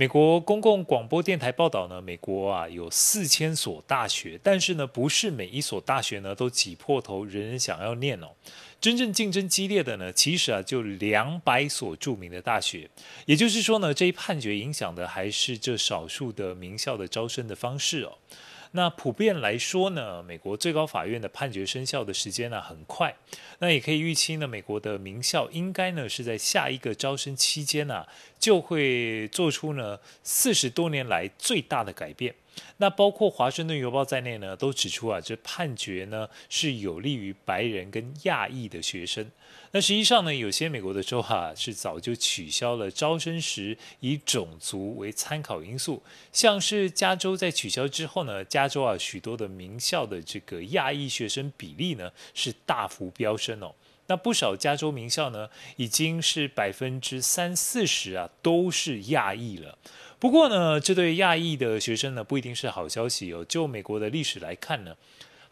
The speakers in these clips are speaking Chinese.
美国公共广播电台报道呢，美国啊有四千所大学，但是呢，不是每一所大学呢都挤破头，人人想要念哦。真正竞争激烈的呢，其实啊就两百所著名的大学。也就是说呢，这一判决影响的还是这少数的名校的招生的方式哦。那普遍来说呢，美国最高法院的判决生效的时间呢很快，那也可以预期呢，美国的名校应该呢是在下一个招生期间呢，就会做出呢四十多年来最大的改变。那包括《华盛顿邮报》在内呢，都指出啊，这判决呢是有利于白人跟亚裔的学生。那实际上呢，有些美国的州哈是早就取消了招生时以种族为参考因素，像是加州在取消之后呢，加州啊许多的名校的这个亚裔学生比例呢是大幅飙升哦。那不少加州名校呢，已经是百分之三四十啊，都是亚裔了。不过呢，这对亚裔的学生呢，不一定是好消息哦。就美国的历史来看呢。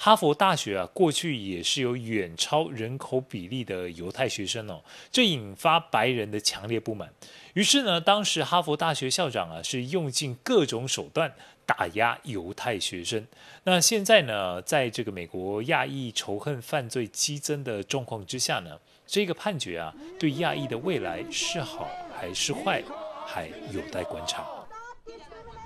哈佛大学啊，过去也是有远超人口比例的犹太学生哦，这引发白人的强烈不满。于是呢，当时哈佛大学校长啊，是用尽各种手段打压犹太学生。那现在呢，在这个美国亚裔仇恨犯罪激增的状况之下呢，这个判决啊，对亚裔的未来是好还是坏，还有待观察。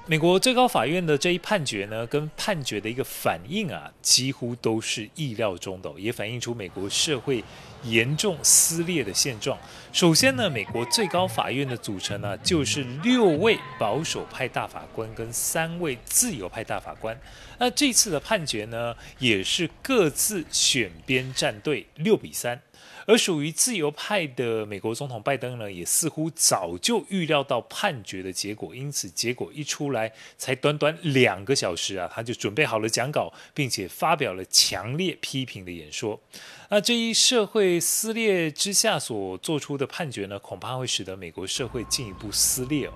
美国最高法院的这一判决呢，跟判决的一个反应啊，几乎都是意料中的，也反映出美国社会严重撕裂的现状。首先呢，美国最高法院的组成呢，就是六位保守派大法官跟三位自由派大法官。那这次的判决呢，也是各自选边站队，六比三。而属于自由派的美国总统拜登呢，也似乎早就预料到判决的结果，因此结果一出来，才短短两个小时啊，他就准备好了讲稿，并且发表了强烈批评的演说。那这一社会撕裂之下所做出的判决呢，恐怕会使得美国社会进一步撕裂哦。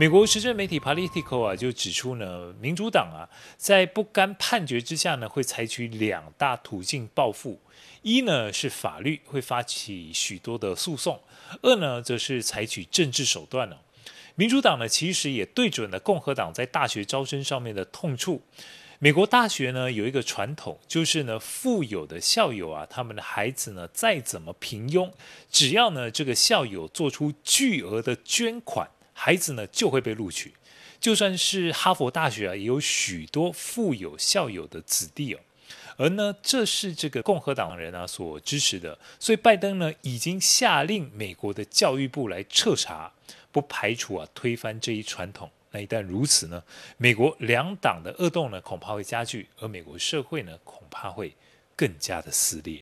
美国时政媒体 Politico 啊就指出呢，民主党啊在不甘判决之下呢，会采取两大途径报复。一呢是法律会发起许多的诉讼；二呢则是采取政治手段呢。民主党呢其实也对准了共和党在大学招生上面的痛处。美国大学呢有一个传统，就是呢富有的校友啊，他们的孩子呢再怎么平庸，只要呢这个校友做出巨额的捐款。孩子呢就会被录取，就算是哈佛大学啊，也有许多富有校友的子弟哦。而呢，这是这个共和党人啊所支持的，所以拜登呢已经下令美国的教育部来彻查，不排除啊推翻这一传统。那一旦如此呢，美国两党的恶斗呢恐怕会加剧，而美国社会呢恐怕会更加的撕裂。